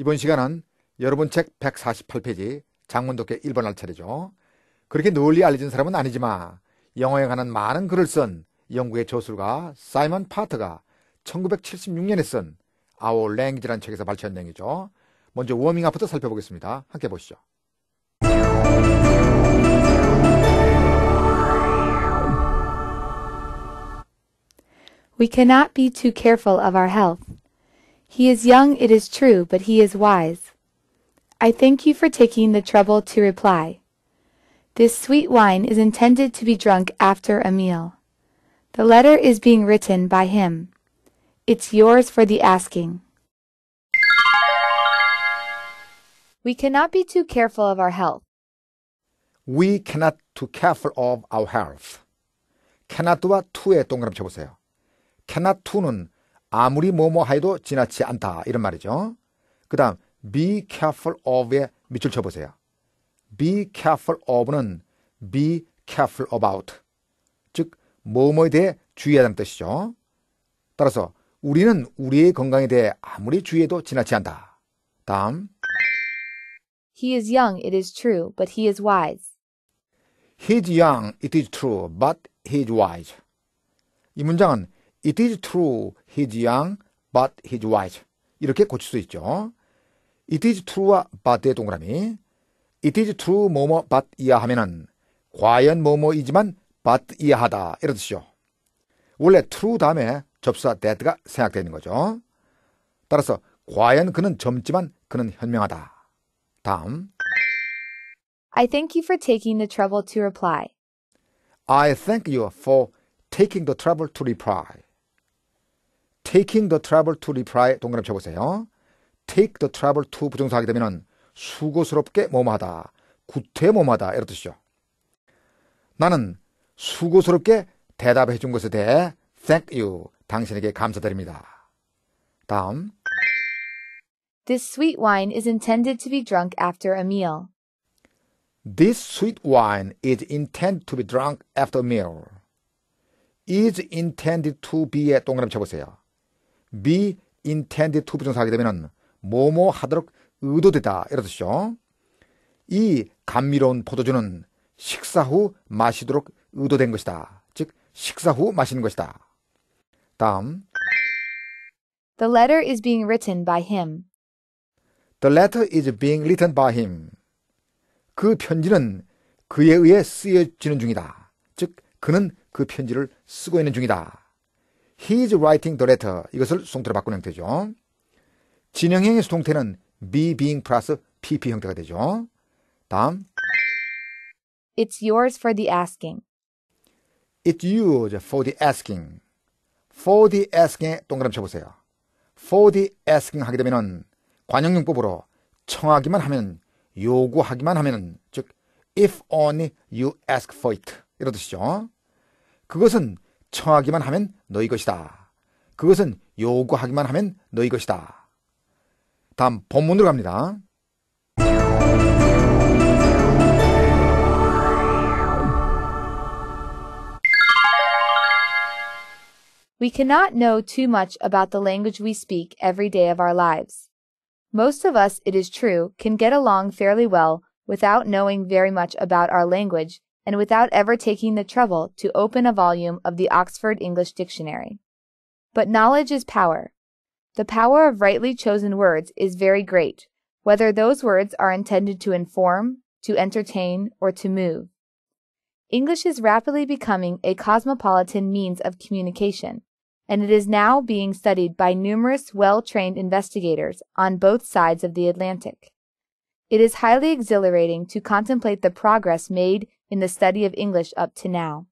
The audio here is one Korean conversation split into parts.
이번 시간은 여러분 책 148페이지 장문독해 1번 할 차례죠. 그렇게 널리 알려진 사람은 아니지만 영어에 관한 많은 글을 쓴 영국의 저술가 사이먼 파트가 1976년에 쓴 Our l a n g u a g e 라는 책에서 발췌한 내용이죠. 먼저 워밍업부터 살펴보겠습니다. 함께 보시죠. He is young, it is true, but he is wise. I thank you for taking the trouble to reply. This sweet wine is intended to be drunk after a meal. The letter is being written by him. It's yours for the asking. We cannot be too careful of our health. We cannot too careful of our health. cannot와 동그라미 쳐보세요. cannot to는 아무리 뭐뭐 해도 지나치 않다 이런 말이죠. 그 다음 be careful of에 밑줄 쳐보세요. be careful of는 be careful about 즉 뭐뭐에 대해 주의하다는 뜻이죠. 따라서 우리는 우리의 건강에 대해 아무리 주의해도 지나치 않다. 다음 He is young, it is true, but he is wise. He is young, it is true, but he is wise. 이 문장은 it is true, his young but his wife 이렇게 고칠 수 있죠. it is true와 but의 동그라미 it is true 뭐뭐 but 이하 하면은 과연 뭐뭐이지만 but 이하다 이런 뜻이죠. 원래 true 다음에 접수와 that가 생략되는 거죠. 따라서 과연 그는 젊지만 그는 현명하다. 다음 I thank you for taking the trouble to reply. I thank you for taking the trouble to reply. taking the trouble to reply 동그라미 쳐보세요. take the trouble to 부정사 하게 되면 수고스럽게 뭐뭐하다, 구태 뭐뭐하다 이런 뜻이죠. 나는 수고스럽게 대답해 준 것에 대해 thank you, 당신에게 감사드립니다. 다음 This sweet wine is intended to be drunk after a meal. This sweet wine is intended to be drunk after a meal. is intended to be의 동그라미 쳐보세요. be intended to 부정사 하게 되면은 뭐뭐 하도록 의도되다 이런 뜻이죠. 이 감미로운 포도주는 식사 후 마시도록 의도된 것이다. 즉 식사 후 마시는 것이다. 다음 The letter is being written by him. The letter is being written by him. 그 편지는 그에 의해 쓰여지는 중이다. 즉 그는 그 편지를 쓰고 있는 중이다. He's writing the letter. 이것을 수동태로 바꾼 형태죠. 진행형의 수동태는 be, being 플러스 pp 형태가 되죠. 다음 It's yours for the asking. It's yours for the asking. for the asking에 동그라미 쳐보세요. for the asking 하게 되면은 관용용법으로 청하기만 하면 요구하기만 하면은 즉 if only you ask for it 이런 뜻이죠. 그것은 청하기만 하면 너희 것이다. 그것은 요구하기만 하면 너희 것이다. 다음 본문으로 갑니다. We cannot know too much about the language we speak every day of our lives. Most of us, it is true, can get along fairly well without knowing very much about our language and without ever taking the trouble to open a volume of the Oxford English Dictionary. But knowledge is power. The power of rightly chosen words is very great, whether those words are intended to inform, to entertain, or to move. English is rapidly becoming a cosmopolitan means of communication, and it is now being studied by numerous well trained investigators on both sides of the Atlantic. It is highly exhilarating to contemplate the progress made in the study of English up to now.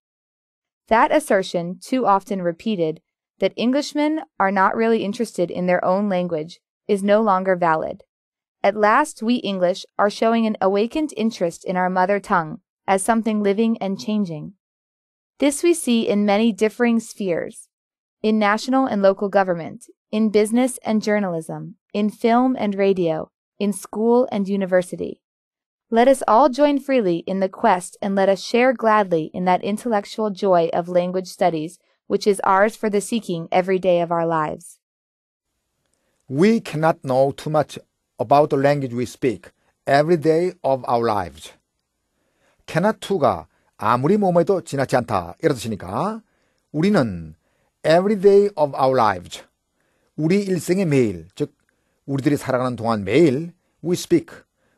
That assertion, too often repeated, that Englishmen are not really interested in their own language is no longer valid. At last, we English are showing an awakened interest in our mother tongue as something living and changing. This we see in many differing spheres in national and local government, in business and journalism, in film and radio, in school and university. Let us all join freely in the quest and let us share gladly in that intellectual joy of language studies which is ours for the seeking every day of our lives. We cannot know too much about the language we speak every day of our lives. cannot to가 아무리 몸에도 지나치 않다 이러듯이니까 우리는 every day of our lives 우리 일생의 매일 즉 우리들이 살아가는 동안 매일 we speak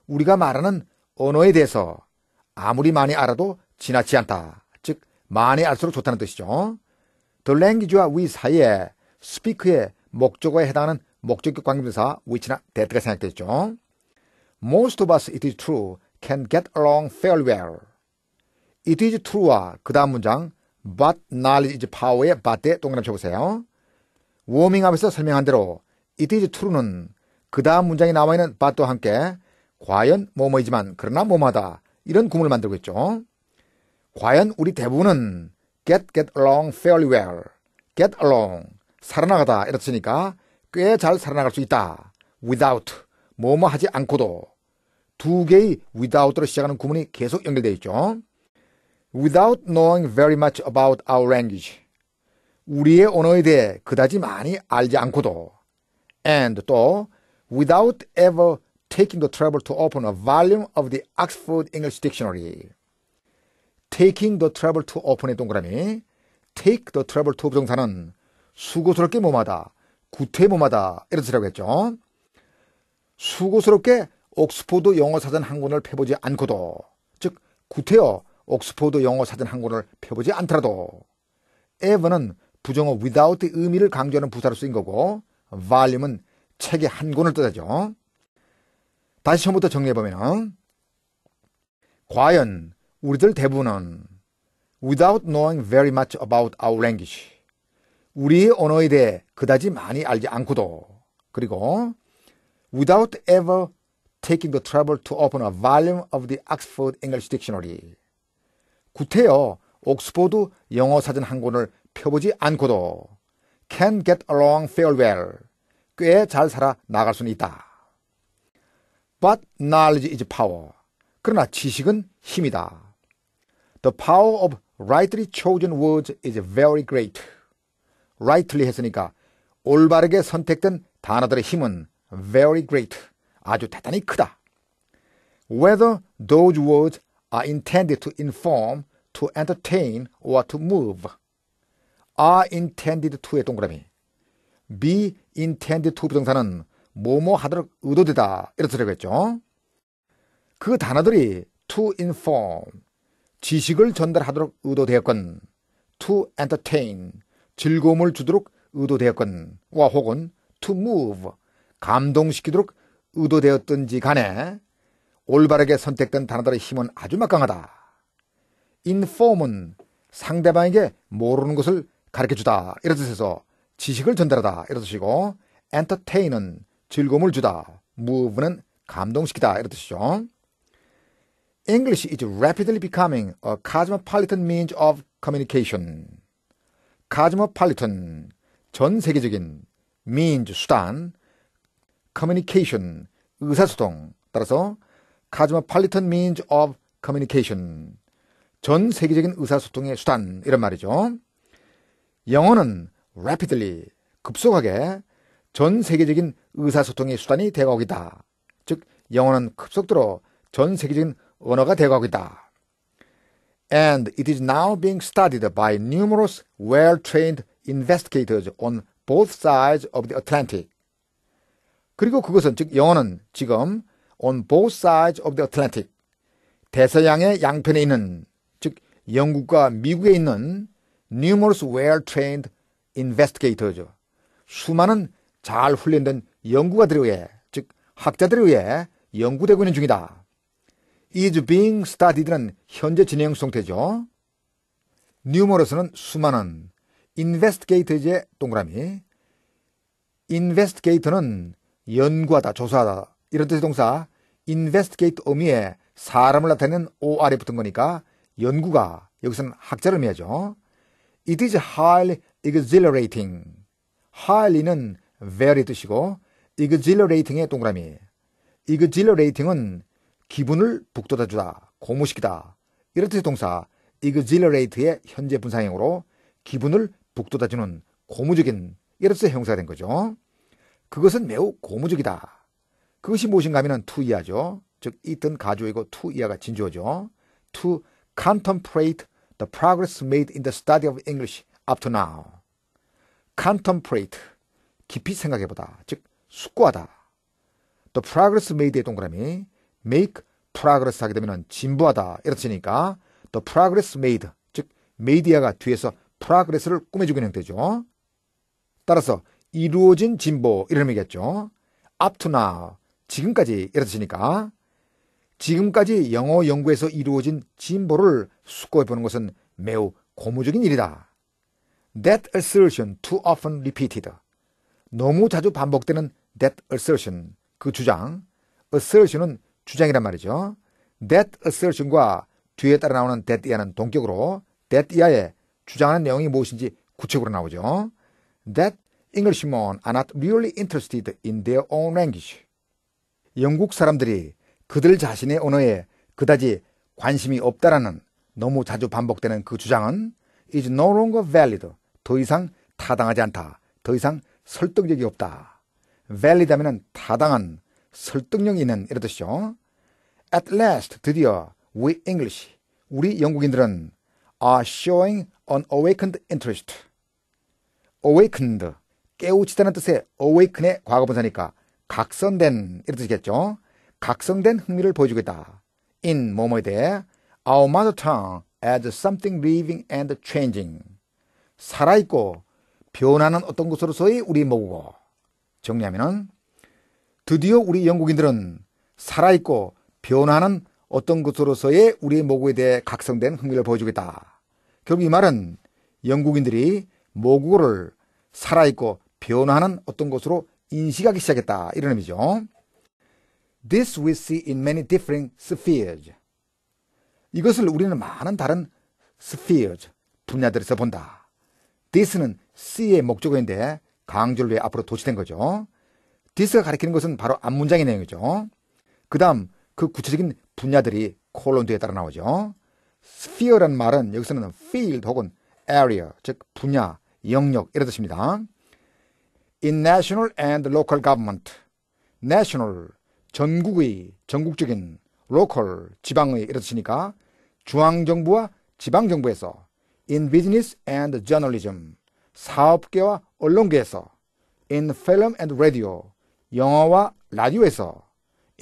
우리가 말하는 언어에 대해서 아무리 많이 알아도 지나치 않다. 즉, 많이 알수록 좋다는 뜻이죠. The language와 we 사이에 speak의 목적어에 해당하는 목적격 관계분사 which나 that가 생략되죠. Most of us, it is true, can get along fairly well. It is true와 그 다음 문장 but knowledge is power의 but에 동그라미 쳐보세요. 워밍업에서 설명한 대로 it is true는 그 다음 문장에 나와 있는 but와 함께 과연 뭐뭐이지만 그러나 뭐마다 이런 구문을 만들고 있죠. 과연 우리 대부분은 get get along fairly well, get along 살아나가다 이렇으니까 꽤 잘 살아나갈 수 있다. without 뭐뭐 하지 않고도 두 개의 without로 시작하는 구문이 계속 연결되어 있죠. without knowing very much about our language 우리의 언어에 대해 그다지 많이 알지 않고도 and 또 without ever taking the trouble to open a volume of the Oxford English Dictionary. taking the trouble to open의 동그라미 take the trouble to 부정사는 수고스럽게 몸하다, 구태 몸하다 이런 뜻이라고 했죠. 수고스럽게 옥스포드 영어 사전 한 권을 펴보지 않고도 즉 구태여 옥스포드 영어 사전 한 권을 펴보지 않더라도 ever는 부정어 without 의미를 강조하는 부사로 쓰인 거고 volume은 책의 한 권을 뜻하죠. 다시 처음부터 정리해보면 과연 우리들 대부분은 without knowing very much about our language 우리 언어에 대해 그다지 많이 알지 않고도 그리고 without ever taking the trouble to open a volume of the Oxford English Dictionary 구태여 옥스포드 영어 사전 한 권을 펴보지 않고도 can get along fairly well 꽤 잘 살아 나갈 수는 있다. But knowledge is power. 그러나 지식은 힘이다. The power of rightly chosen words is very great. rightly 했으니까 올바르게 선택된 단어들의 힘은 very great. 아주 대단히 크다. Whether those words are intended to inform, to entertain, or to move. are intended to의 동그라미. be intended to 부정사는 뭐뭐 하도록 의도되다 이렇더라고했죠그 단어들이 to inform 지식을 전달하도록 의도되었건 to entertain 즐거움을 주도록 의도되었건와 혹은 to move 감동시키도록 의도되었든지 간에 올바르게 선택된 단어들의 힘은 아주 막강하다. inform은 상대방에게 모르는 것을 가르쳐주다 이런 뜻에서 지식을 전달하다 이런 뜻이고 entertain은 즐거움을 주다. move는 감동시키다. 이런 뜻이죠. English is rapidly becoming a cosmopolitan means of communication. cosmopolitan, 전 세계적인, means, 수단, communication, 의사소통. 따라서 cosmopolitan means of communication. 전 세계적인 의사소통의 수단. 이런 말이죠. 영어는 rapidly, 급속하게 전 세계적인 의사소통의 수단이 되어가고 있다. 즉 영어는 급속도로 전 세계적인 언어가 되어가고 있다. And it is now being studied by numerous well-trained investigators on both sides of the Atlantic. 그리고 그것은 즉 영어는 지금 on both sides of the Atlantic 대서양의 양편에 있는 즉 영국과 미국에 있는 numerous well-trained investigators 수많은 잘 훈련된 연구가들에 의해, 즉 학자들에 의해 연구되고 있는 중이다. is being studied는 현재 진행 형태죠. numerous는 수많은, investigate의 동그라미, investigator는 연구하다, 조사하다 이런 뜻의 동사 investigate 의미에 사람을 나타내는 or이 붙은 거니까 연구가 여기서는 학자를 의미하죠. It is highly exhilarating. highly는 very 뜻이고 exhilarating의 동그라미. exhilarating은 기분을 북돋아주다, 고무시키다. 이런 뜻의 동사 exhilarate의 현재 분사형으로 기분을 북돋아주는 고무적인 이런 뜻의 형사가 된 거죠. 그것은 매우 고무적이다. 그것이 무엇인가 하면 to 이하죠. 즉 이든 가조이고 to 이하가 진주어죠. to contemplate the progress made in the study of English up to now. contemplate 깊이 생각해보다. 즉, 숙고하다. 또 progress made의 동그라미 make progress 하게 되면 진부하다. 이렇으니까 또 progress made 즉 메디아가 뒤에서 progress를 꾸며주는 형태죠. 따라서 이루어진 진보 이런 의미겠죠. up to now 지금까지 이렇으니까 지금까지 영어 연구에서 이루어진 진보를 숙고해보는 것은 매우 고무적인 일이다. That assertion too often repeated. 너무 자주 반복되는 that assertion, 그 주장, assertion은 주장이란 말이죠. that assertion과 뒤에 따라 나오는 that 이하는 동격으로 that 이하에 주장하는 내용이 무엇인지 구체적으로 나오죠. that Englishmen are not really interested in their own language. 영국 사람들이 그들 자신의 언어에 그다지 관심이 없다라는 너무 자주 반복되는 그 주장은 is no longer valid. 더 이상 타당하지 않다. 더 이상 설득력이 없다. valid 하면은 타당한, 설득력이 있는 이러듯이요 At last, 드디어 we English, 우리 영국인들은 are showing an awakened interest. awakened, 깨우치다는 뜻의 awaken의 과거분사니까 각선된 이러듯이겠죠 각성된 흥미를 보여주고 있다. in 뭐뭐에 대해 our mother tongue as something living and changing. 살아있고 변하는 어떤 것으로서의 우리 모국어. 정리하면은 드디어 우리 영국인들은 살아있고 변하는 어떤 것으로서의 우리 모국에 대해 각성된 흥미를 보여주겠다. 결국 이 말은 영국인들이 모국어를 살아있고 변화하는 어떤 것으로 인식하기 시작했다. 이런 의미죠. This we see in many different spheres. 이것을 우리는 많은 다른 spheres, 분야들에서 본다. This는 C의 목적어인데 강조를 위해 앞으로 도치된 거죠. 디스가 가리키는 것은 바로 앞 문장의 내용이죠. 그 다음 그 구체적인 분야들이 콜론 뒤에 따라 나오죠. s p h e r e 라 말은 여기서는 field 혹은 area, 즉 분야, 영역 이런 뜻입니다. In national and local government, national, 전국의, 전국적인, local, 지방의 이런 뜻이니까 중앙정부와 지방정부에서 in business and journalism, 사업계와 언론계에서 in film and radio 영어와 라디오에서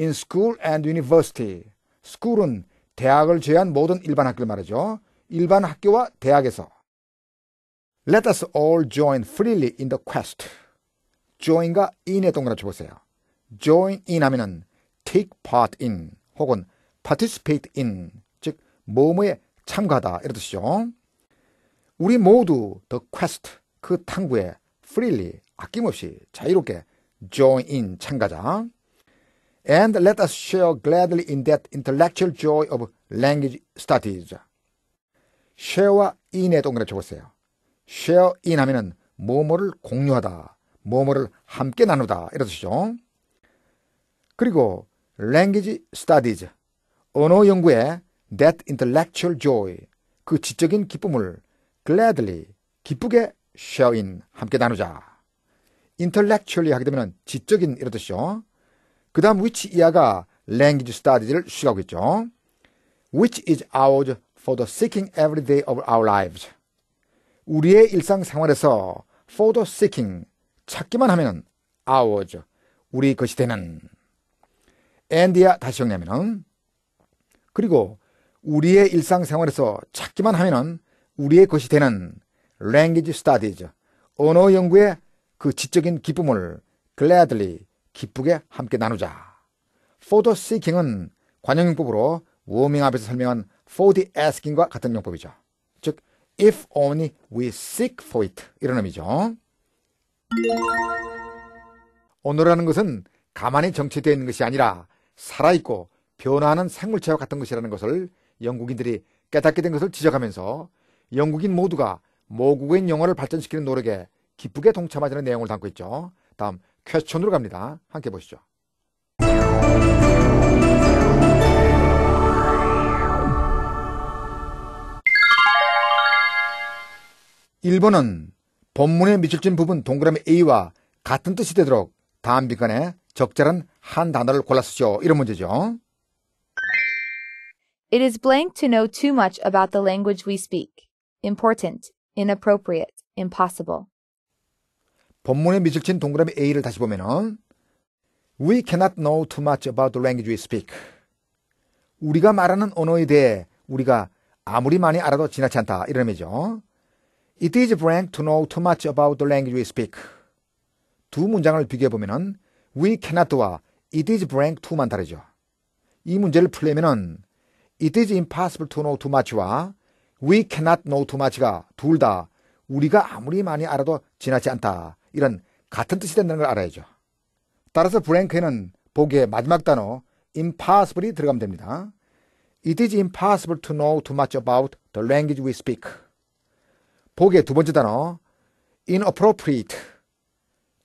in school and university 스쿨은 대학을 제외한 모든 일반 학교를 말하죠. 일반 학교와 대학에서 Let us all join freely in the quest. join과 in의 동그라미 보세요. join in 하면은 take part in 혹은 participate in 즉 뭐뭐에 참가하다 이런 뜻이죠. 우리 모두 the quest 그 탐구에 freely 아낌없이 자유롭게 join in 참가자 and let us share gladly in that intellectual joy of language studies. share와 in의 동그랗게 적었어요. share in 하면은 뭐뭐를 공유하다, 뭐뭐를 함께 나누다 이런 뜻이죠. 그리고 language studies 언어 연구에 that intellectual joy 그 지적인 기쁨을 gladly 기쁘게 s h a r 함께 나누자. intellectually 하게 되면 지적인 이런 뜻이죠. 그 다음 which 이하가 language studies를 수식하고 있죠. which is ours for the seeking every day of our lives. 우리의 일상생활에서 for the seeking 찾기만 하면 ours 우리 것이 되는 and 다시 정리하면은 그리고 우리의 일상생활에서 찾기만 하면은 우리의 것이 되는 랭 a n 스타디죠. 언어 연구의 그 지적인 기쁨을 gladly, 기쁘게 함께 나누자. for the seeking은 관용용법으로 워밍업에서 설명한 for the asking과 같은 용법이죠. 즉, if only we seek for it 이런 의미죠. 오늘이라는 것은 가만히 정체되어 있는 것이 아니라 살아있고 변화하는 생물체와 같은 것이라는 것을 영국인들이 깨닫게 된 것을 지적하면서 영국인 모두가 모국어인 영어를 발전시키는 노력에 기쁘게 동참하자는 내용을 담고 있죠. 다음 퀘스천으로 갑니다. 함께 보시죠. 1번은 본문에 미칠진 부분 동그라미 A와 같은 뜻이 되도록 다음 비칸에 적절한 한 단어를 골라 쓰죠. 이런 문제죠. It is blank to know too much about the language we speak. Important inappropriate, impossible. 본문에 밑을 친 동그라미 A를 다시 보면은 We cannot know too much about the language we speak. 우리가 말하는 언어에 대해 우리가 아무리 많이 알아도 지나치 않다. 이런 의미죠. It is blank to know too much about the language we speak. 두 문장을 비교해 보면은 We cannot와 It is blank to만 다르죠. 이 문제를 풀려면은 It is impossible to know too much와 we cannot know too much가 둘 다 우리가 아무리 많이 알아도 지나지 않다. 이런 같은 뜻이 된다는 걸 알아야죠. 따라서 브랭크에는 보기에 마지막 단어 impossible이 들어가면 됩니다. It is impossible to know too much about the language we speak. 보기에두 번째 단어 inappropriate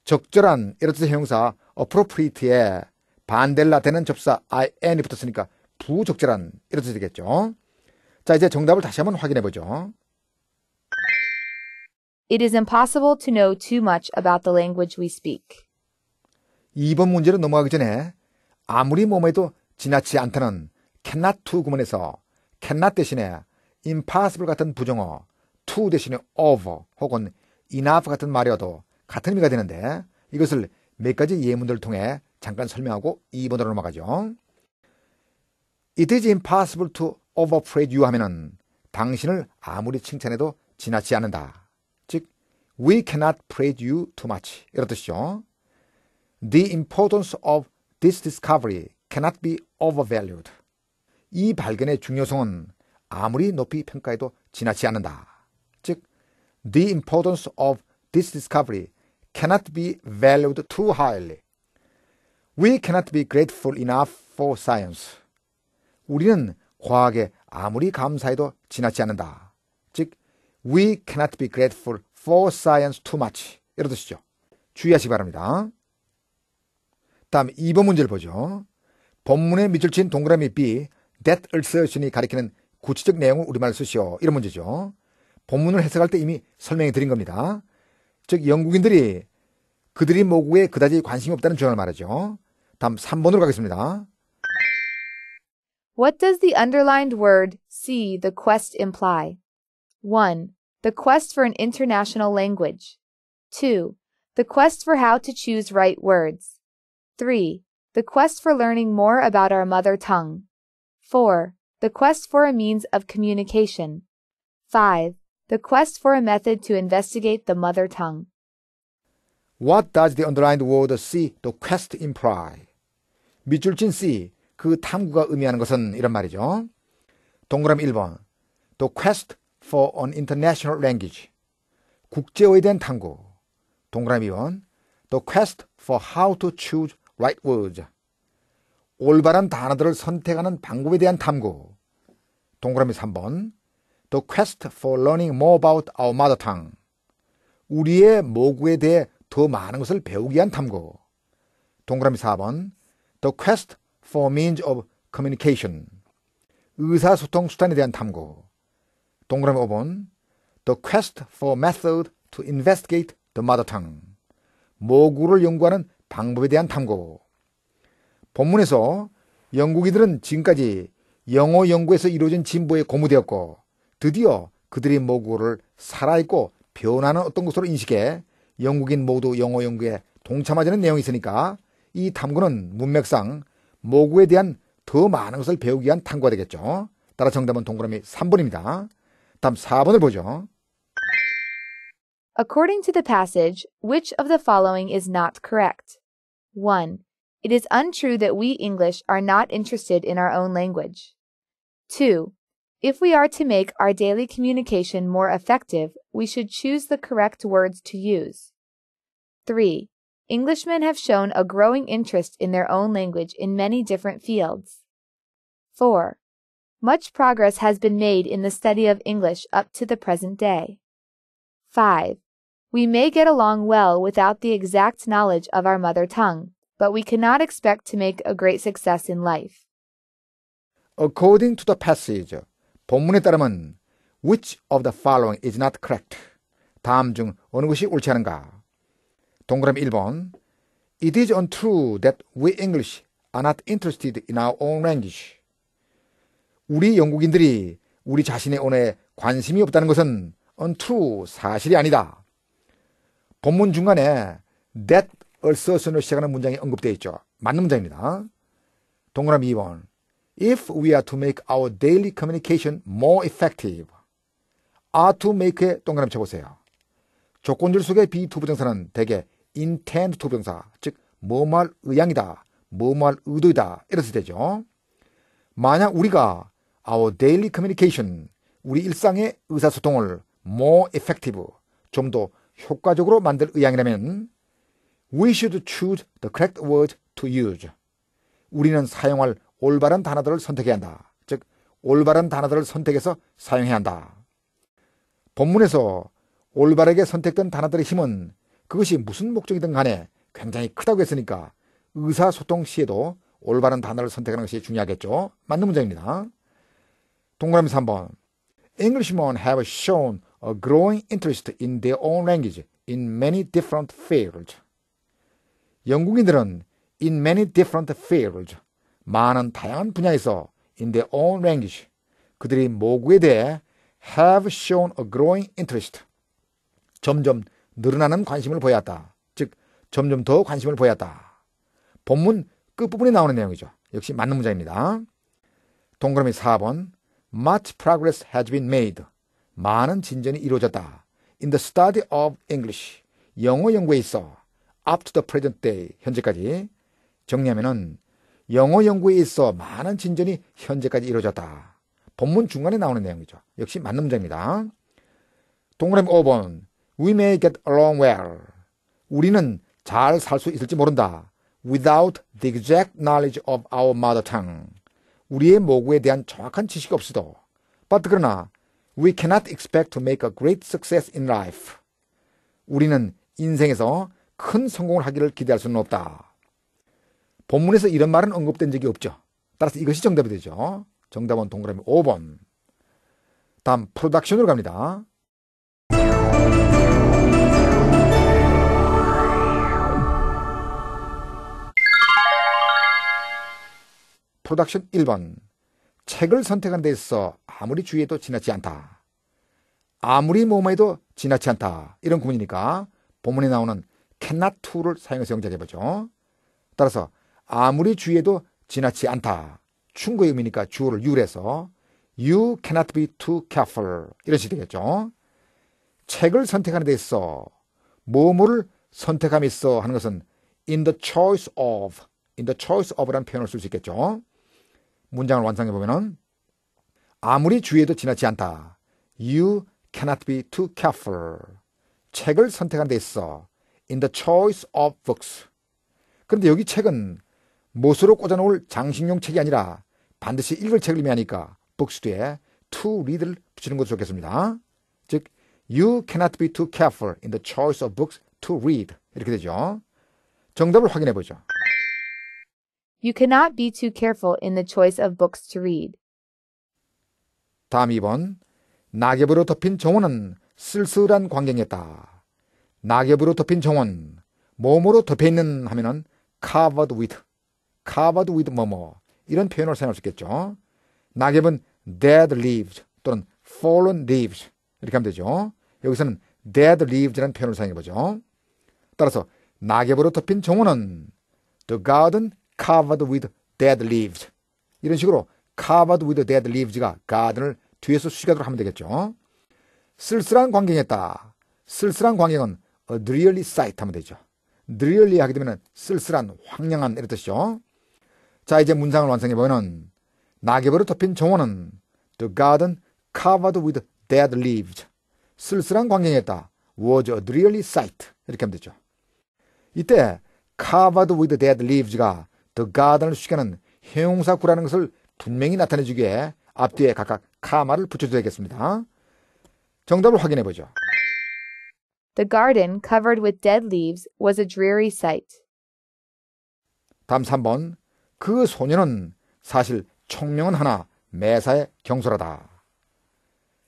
적절한 이런 뜻의 형사 appropriate에 반델라 대 되는 접사 in이 붙었으니까 부적절한 이런 뜻이 되겠죠. 자, 이제 정답을 다시 한번 확인해 보죠. It is impossible to know too much about the language we speak. 2번 문제로 넘어가기 전에 아무리 몸에도 지나치지 않다는 cannot to 구문에서 cannot 대신에 impossible 같은 부정어, to 대신에 over 혹은 enough 같은 말이어도 같은 의미가 되는데 이것을 몇 가지 예문들을 통해 잠깐 설명하고 2번으로 넘어가죠. It is impossible to overpraise you 하면은 당신을 아무리 칭찬해도 지나치지 않는다. 즉, we cannot praise you too much. 이런 뜻이죠. The importance of this discovery cannot be overvalued. 이 발견의 중요성은 아무리 높이 평가해도 지나치지 않는다. 즉, the importance of this discovery cannot be valued too highly. We cannot be grateful enough for science. 우리는 과학에 아무리 감사해도 지나치 않는다. 즉, we cannot be grateful for science too much. 이런 뜻이죠. 주의하시기 바랍니다. 다음 2번 문제를 보죠. 본문에 밑줄 친 동그라미 B, that을 쓰시니 가리키는 구체적 내용을 우리말로 쓰시오. 이런 문제죠. 본문을 해석할 때 이미 설명해 드린 겁니다. 즉, 영국인들이 그들이 모국에 그다지 관심이 없다는 주장을 말하죠. 다음 3번으로 가겠습니다. What does the underlined word see the quest imply? 1. The quest for an international language. 2. The quest for how to choose right words. 3. The quest for learning more about our mother tongue. 4. The quest for a means of communication. 5. The quest for a method to investigate the mother tongue. What does the underlined word see the quest imply? 밑줄 친 C. 그 탐구가 의미하는 것은 이런 말이죠. 동그라미 1번. The quest for an international language. 국제어에 대한 탐구. 동그라미 2번. The quest for how to choose right words. 올바른 단어들을 선택하는 방법에 대한 탐구. 동그라미 3번. The quest for learning more about our mother tongue. 우리의 모국에 대해 더 많은 것을 배우기 위한 탐구. 동그라미 4번. The quest for means of communication, 의사소통 수단에 대한 탐구, 동그라미 5번, the quest for method to investigate the mother tongue, 모구를 연구하는 방법에 대한 탐구. 본문에서 영국인들은 지금까지 영어 연구에서 이루어진 진보에 고무되었고 드디어 그들의 모국어를 살아있고 변하는 어떤 것으로 인식해 영국인 모두 영어 연구에 동참하자는 내용이 있으니까 이 탐구는 문맥상 모구에 대한 더 많은 것을 배우기 위한 탐구가 되겠죠. 따라 정답은 동그라미 3번입니다. 다음 4번을 보죠. According to the passage, which of the following is not correct? 1. It is untrue that we English are not interested in our own language. 2. If we are to make our daily communication more effective, we should choose the correct words to use. 3. Englishmen have shown a growing interest in their own language in many different fields. 4. Much progress has been made in the study of English up to the present day. 5. We may get along well without the exact knowledge of our mother tongue, but we cannot expect to make a great success in life. According to the passage, 본문에 따르면 which of the following is not correct? 다음 중 어느 것이 옳지 않은가? 동그라미 1번 It is untrue that we English are not interested in our own language. 우리 영국인들이 우리 자신의 언어에 관심이 없다는 것은 untrue 사실이 아니다. 본문 중간에 that also선을 시작하는 문장이 언급되어 있죠. 맞는 문장입니다. 동그라미 2번 If we are to make our daily communication more effective are to make의 동그라미 쳐보세요. 조건줄 속의 비투 t 부정사는 대개 인텐 투병사즉 뭐말 의향이다 뭐말 의도이다 이렇게 되죠. 만약 우리가 our daily communication 우리 일상의 의사소통을 more effective 좀 더 효과적으로 만들 의향이라면 we should choose the correct word to use 우리는 사용할 올바른 단어들을 선택해야 한다. 즉 올바른 단어들을 선택해서 사용해야 한다. 본문에서 올바르게 선택된 단어들의 힘은 그것이 무슨 목적이든 간에 굉장히 크다고 했으니까 의사소통 시에도 올바른 단어를 선택하는 것이 중요하겠죠. 맞는 문장입니다 동그라미 3번. Englishmen have shown a growing interest in their own language in many different fields. 영국인들은 in many different fields, 많은 다양한 분야에서 in their own language, 그들이 모국에 대해 have shown a growing interest, 점점 늘어나는 관심을 보였다. 즉 점점 더 관심을 보였다. 본문 끝부분에 나오는 내용이죠. 역시 맞는 문장입니다. 동그라미 4번 Much progress has been made. 많은 진전이 이루어졌다. In the study of English. 영어 연구에 있어. Up to the present day. 현재까지. 정리하면은 영어 연구에 있어 많은 진전이 현재까지 이루어졌다. 본문 중간에 나오는 내용이죠. 역시 맞는 문제입니다 동그라미 5번. We may get along well. 우리는 잘 살 수 있을지 모른다. Without the exact knowledge of our mother tongue. 우리의 모국에 대한 정확한 지식이 없어도. But 그러나 We cannot expect to make a great success in life. 우리는 인생에서 큰 성공을 하기를 기대할 수는 없다. 본문에서 이런 말은 언급된 적이 없죠. 따라서 이것이 정답이 되죠. 정답은 동그라미 5번. 다음 프로덕션으로 갑니다. 프로덕션 1번 책을 선택한 데 있어 아무리 주의해도 지나치 않다. 아무리 모뭐해도 지나치 않다. 이런 구문이니까 본문에 나오는 cannot to를 사용해서 영작해보죠. 따라서 아무리 주의해도 지나치 않다. 충고의 의미니까 주어를 유래해서 you cannot be too careful 이런 식이 되겠죠. 책을 선택하는 데 있어 모뭐을 선택함에 있어 하는 것은 in the choice of in the choice of라는 표현을 쓸 수 있겠죠. 문장을 완성해 보면은 아무리 주의해도 지나치 않다. You cannot be too careful. 책을 선택한 데 있어. In the choice of books. 그런데 여기 책은 못으로 꽂아놓을 장식용 책이 아니라 반드시 읽을 책을 의미하니까 books 뒤에 to read를 붙이는 것이 좋겠습니다. 즉, you cannot be too careful in the choice of books to read. 이렇게 되죠. 정답을 확인해 보죠. You cannot be too careful in the choice of books to read. 다음 2번. 낙엽으로 덮인 정원은 쓸쓸한 광경이었다. 낙엽으로 덮인 정원, 몸으로 덮여있는 하면은 covered with, covered with 뭐뭐 이런 표현을 사용할 수 있겠죠. 낙엽은 dead leaves 또는 fallen leaves 이렇게 하면 되죠. 여기서는 dead leaves라는 표현을 사용해보죠. 따라서 낙엽으로 덮인 정원은 the garden covered with dead leaves. 이런 식으로 covered with dead leaves가 가든을 뒤에서 수식하도록 하면 되겠죠. 쓸쓸한 광경이었다. 쓸쓸한 광경은 a dreary sight 하면 되죠. dreary 하게 되면 쓸쓸한 황량한 이런 뜻이죠. 자 이제 문장을 완성해보면 낙엽으로 덮인 정원은 the garden covered with dead leaves. 쓸쓸한 광경이었다. was a dreary sight. 이렇게 하면 되죠. 이때 covered with dead leaves가 더 가든을 수식하는 형용사 구라는 것을 분명히 나타내주기에 앞뒤에 각각 카마를 붙여줘야겠습니다. 정답을 확인해 보죠. The garden covered with dead leaves was a dreary sight. 다음 3번. 그 소녀는 사실 총명은 하나 매사에 경솔하다.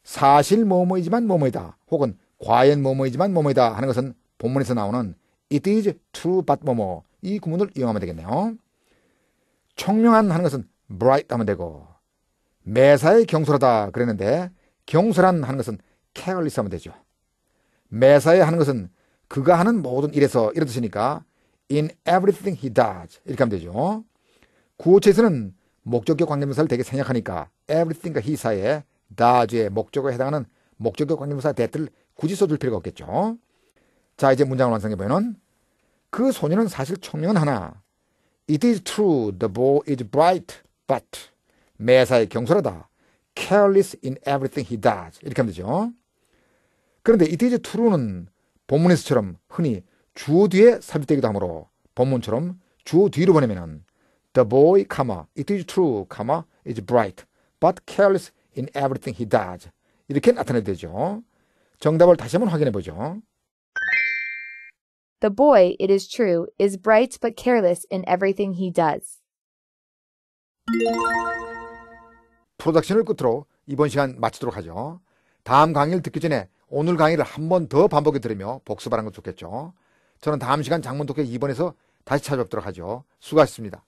사실 뭐뭐이지만 뭐뭐이다. 혹은 과연 뭐뭐이지만 뭐뭐이다 하는 것은 본문에서 나오는 it is true but 뭐뭐 이 구문을 이용하면 되겠네요. 총명한 하는 것은 bright 하면 되고 매사에 경솔하다 그랬는데 경솔한 하는 것은 careless 하면 되죠. 매사에 하는 것은 그가 하는 모든 일에서 이런 뜻이니까 in everything he does 이렇게 하면 되죠. 구호체에서는 목적격 관계명사를 되게 생략하니까 everything과 he 사이에 does의 목적에 해당하는 목적격 관계명사 that을 굳이 써줄 필요가 없겠죠. 자 이제 문장을 완성해보면 그 소녀는 사실 청명은 하나 It is true the boy is bright, but 매사에 경솔하다. careless in everything he does. 이렇게 하면 되죠. 그런데 it is true는 본문에서처럼 흔히 주어 뒤에 삽입되기도 하므로 본문처럼 주어 뒤로 보내면은 the boy, it is true, is bright, but careless in everything he does. 이렇게 나타내야 되죠. 정답을 다시 한번 확인해 보죠. The boy, it is true, is bright but careless in everything he does. 프로덕션을 끝으로 이번 시간 마치도록 하죠. 다음 강의를 듣기 전에 오늘 강의를 한 번 더 반복해 들으며 복습하는 것 좋겠죠. 저는 다음 시간 장문 독해 2번에서 다시 찾아뵙도록 하죠. 수고하셨습니다.